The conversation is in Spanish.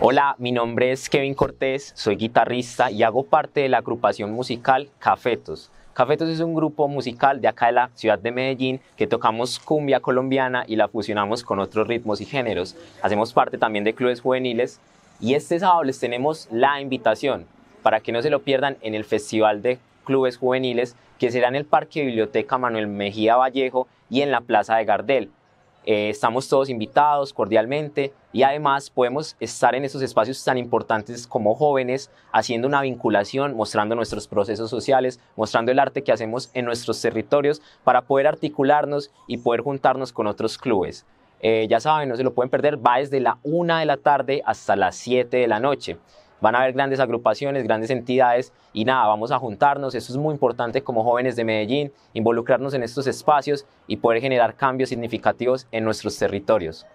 Hola, mi nombre es Kevin Cortés, soy guitarrista y hago parte de la agrupación musical Cafetos. Cafetos es un grupo musical de acá de la ciudad de Medellín que tocamos cumbia colombiana y la fusionamos con otros ritmos y géneros. Hacemos parte también de clubes juveniles y este sábado les tenemos la invitación para que no se lo pierdan en el Festival de Clubes Juveniles que será en el Parque Biblioteca Manuel Mejía Vallejo y en la Plaza de Gardel. Eh, estamos todos invitados cordialmente y además podemos estar en esos espacios tan importantes como jóvenes, haciendo una vinculación, mostrando nuestros procesos sociales, mostrando el arte que hacemos en nuestros territorios para poder articularnos y poder juntarnos con otros clubes. Eh, ya saben, no se lo pueden perder, va desde la 1 de la tarde hasta las 7 de la noche van a haber grandes agrupaciones, grandes entidades y nada, vamos a juntarnos, eso es muy importante como jóvenes de Medellín, involucrarnos en estos espacios y poder generar cambios significativos en nuestros territorios.